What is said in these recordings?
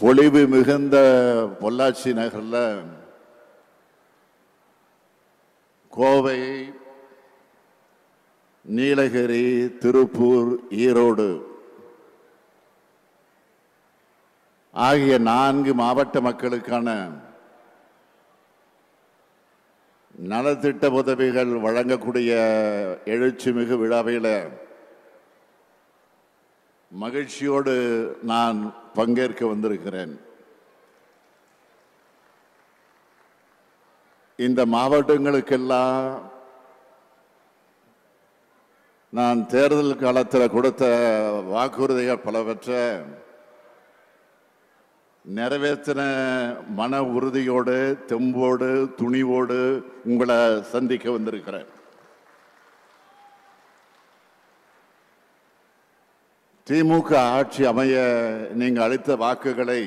பொழிவு மிகுந்த பொள்ளாச்சி நகரில் கோவை நீலகிரி திருப்பூர் ஈரோடு ஆகிய நான்கு மாவட்ட மக்களுக்கான நலத்திட்ட உதவிகள் வழங்கக்கூடிய எழுச்சி மிகு விழாவில் மகிழ்ச்சியோடு நான் பங்கேற்க வந்திருக்கிறேன் இந்த மாவட்டங்களுக்கெல்லாம் நான் தேர்தல் காலத்தில் கொடுத்த வாக்குறுதிகள் பலவற்றை நிறைவேற்றின மன உறுதியோடு தெம்போடு துணிவோடு உங்களை சந்திக்க வந்திருக்கிறேன் திமுக ஆட்சி அமைய நீங்கள் அளித்த வாக்குகளை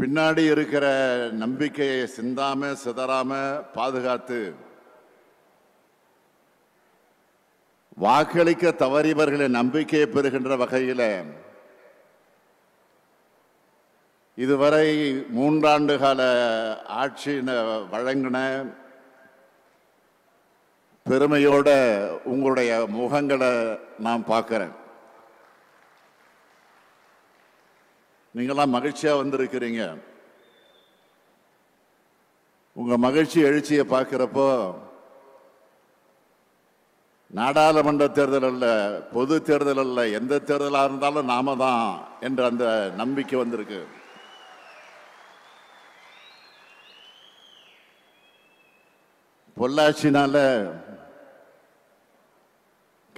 பின்னாடி இருக்கிற நம்பிக்கையை சிந்தாம சிதறாம பாதுகாத்து வாக்களிக்க தவறியவர்களின் நம்பிக்கையை பெறுகின்ற வகையில் இதுவரை மூன்றாண்டு கால ஆட்சியின வழங்கின பெருமையோட உங்களுடைய முகங்களை நான் பார்க்குறேன் நீங்களாம் மகிழ்ச்சியாக வந்திருக்கிறீங்க உங்கள் மகிழ்ச்சி எழுச்சியை பார்க்குறப்போ நாடாளுமன்ற தேர்தல் அல்ல பொது தேர்தல் அல்ல எந்த தேர்தலாக இருந்தாலும் நாம தான் என்ற அந்த நம்பிக்கை வந்திருக்கு பொள்ளாச்சினால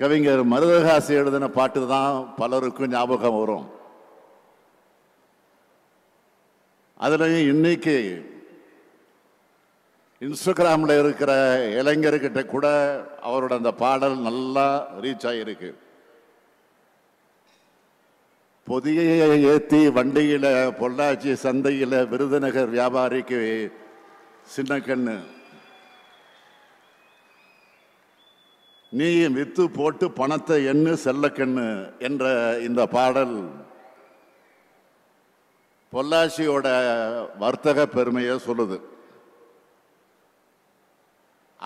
கவிஞர் மருதகாசி எழுதின பாட்டு தான் பலருக்கும் ஞாபகம் வரும் அதுலேயும் இன்னைக்கு இன்ஸ்டாகிராமில் இருக்கிற இளைஞர்கிட்ட கூட அவரோட அந்த பாடல் நல்லா ரீச் ஆகியிருக்கு புதிய ஏற்றி வண்டியில் பொள்ளாச்சி சந்தையில் விருதுநகர் வியாபாரிக்கு சின்ன கண்ணு நீயும் வித்து போட்டு பணத்தை எண்ணு செல்லக்கண்ணு என்ற இந்த பாடல் பொள்ளாச்சியோட வர்த்தக பெருமையை சொல்லுது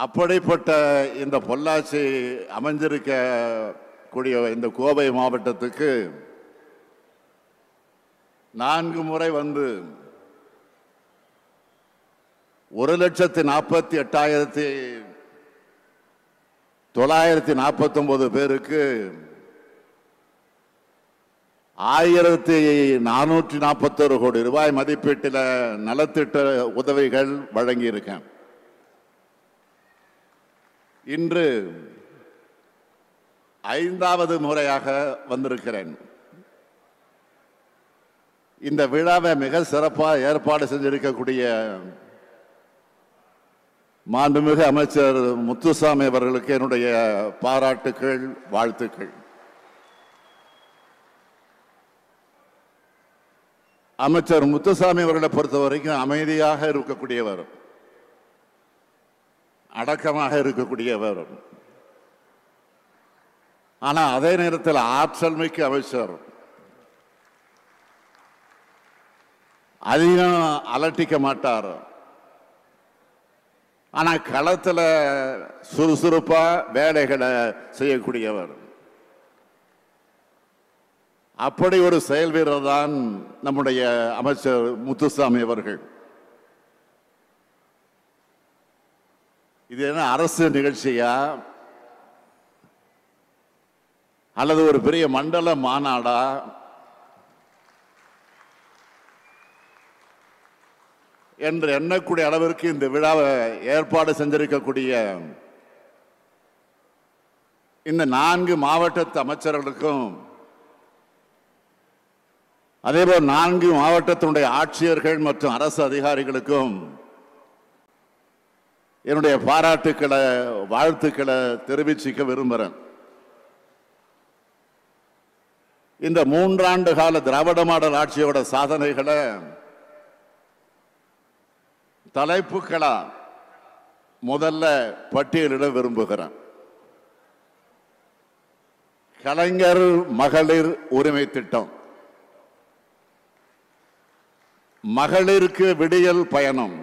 அப்படிப்பட்ட இந்த பொள்ளாச்சி அமைஞ்சிருக்க கூடிய இந்த கோவை மாவட்டத்துக்கு நான்கு முறை வந்து ஒரு லட்சத்தி நாற்பத்தி எட்டாயிரத்தி தொள்ளாயிரத்தி நாற்பத்தொன்பது பேருக்கு ஆயிரத்தி நானூற்றி நாற்பத்தொரு கோடி ரூபாய் மதிப்பீட்டில் நலத்திட்ட உதவிகள் வழங்கியிருக்கேன் இன்று ஐந்தாவது முறையாக வந்திருக்கிறேன் இந்த விழாவை மிக சிறப்பாக ஏற்பாடு செஞ்சிருக்கக்கூடிய மாண்புமிகு அமைச்சர் முத்துசாமி அவர்களுக்கு என்னுடைய பாராட்டுக்கள் வாழ்த்துக்கள் அமைச்சர் முத்துசாமி அவர்களை பொறுத்த வரைக்கும் அமைதியாக இருக்கக்கூடியவர் அடக்கமாக இருக்கக்கூடியவர் ஆனால் அதே நேரத்தில் ஆற்றல் மிக்க அமைச்சர் அதிகம் அலட்டிக்க மாட்டார் ஆனால் களத்தில் சுறுசுறுப்பாக வேலைகளை செய்யக்கூடியவர் அப்படி ஒரு செயல் வீரர் தான் நம்முடைய அமைச்சர் முத்துசாமி அவர்கள் இது என்ன அரசு நிகழ்ச்சியா அல்லது ஒரு பெரிய மண்டல மாநாடா என்று எண்ணக்கூடிய அளவிற்கு இந்த விழாவை ஏற்பாடு செஞ்சிருக்கக்கூடிய இந்த நான்கு மாவட்டத்து அமைச்சர்களுக்கும் அதேபோல் நான்கு மாவட்டத்தினுடைய ஆட்சியர்கள் மற்றும் அரசு அதிகாரிகளுக்கும் என்னுடைய பாராட்டுக்களை வாழ்த்துக்களை தெரிவிச்சிக்க விரும்புகிறேன் இந்த மூன்றாண்டு கால திராவிட மாடல் ஆட்சியோட சாதனைகளை தலைப்புகளா முதல்ல பட்டியலிட விரும்புகிறேன் கலைஞர் மகளிர் உரிமை திட்டம் மகளிருக்கு விடியல் பயணம்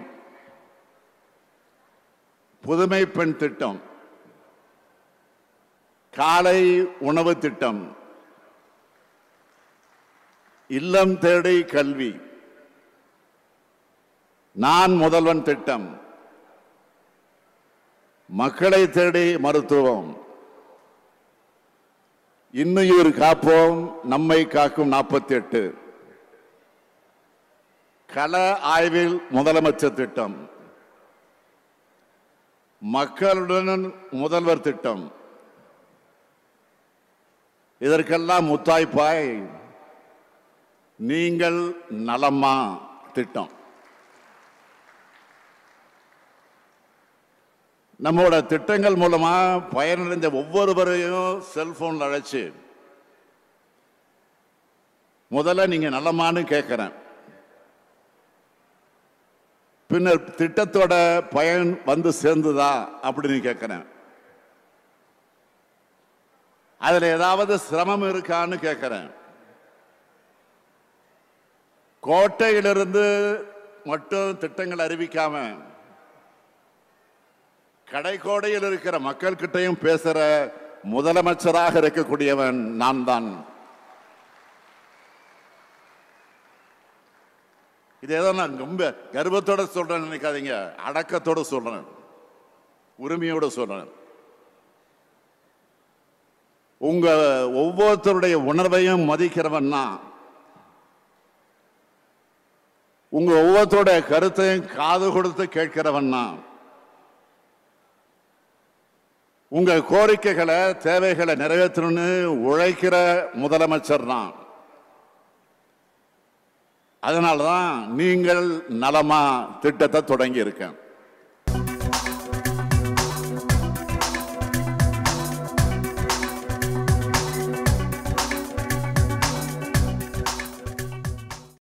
புதுமை பெண் திட்டம் காலை உணவு திட்டம் இல்லம் தேடி கல்வி நான் முதல்வன் திட்டம் மக்களை தேடி மருத்துவம் இன்னுயிர் காப்போம் நம்மை காக்கும் நாற்பத்தி எட்டு கள ஆய்வில் முதலமைச்சர் திட்டம் மக்களுடன் முதல்வர் திட்டம் இதற்கெல்லாம் முத்தாய்ப்பாய் நீங்கள் நலமா திட்டம் நம்மளோட திட்டங்கள் மூலமாக பயனடைந்த ஒவ்வொருவரையும் செல்ஃபோனில் அழைச்சி முதல்ல நீங்கள் நல்லமானு கேட்குறேன் பின்னர் திட்டத்தோட பயன் வந்து சேர்ந்துதா அப்படின்னு கேட்குறேன் அதில் ஏதாவது சிரமம் இருக்கான்னு கேட்குறேன் கோட்டையிலிருந்து மட்டும் திட்டங்கள் அறிவிக்காமல் கடைக்கோடையில் இருக்கிற மக்கள் கிட்டையும் பேசுற முதலமைச்சராக இருக்கக்கூடியவன் நான் தான் இது நான் ரொம்ப கர்வத்தோட சொல்றேன் நினைக்காதீங்க அடக்கத்தோட சொல்றேன் உரிமையோட சொல்றேன் உங்க ஒவ்வொருத்தருடைய உணர்வையும் மதிக்கிறவன் தான் உங்க ஒவ்வொருத்தருடைய கருத்தையும் காது கொடுத்து கேட்கிறவன் தான் உங்கள் கோரிக்கைகளை தேவைகளை நிறைவேற்றணும்னு உழைக்கிற முதலமைச்சர் தான் அதனால தான் நீங்கள் நலமா திட்டத்தை தொடங்கி இருக்கேன்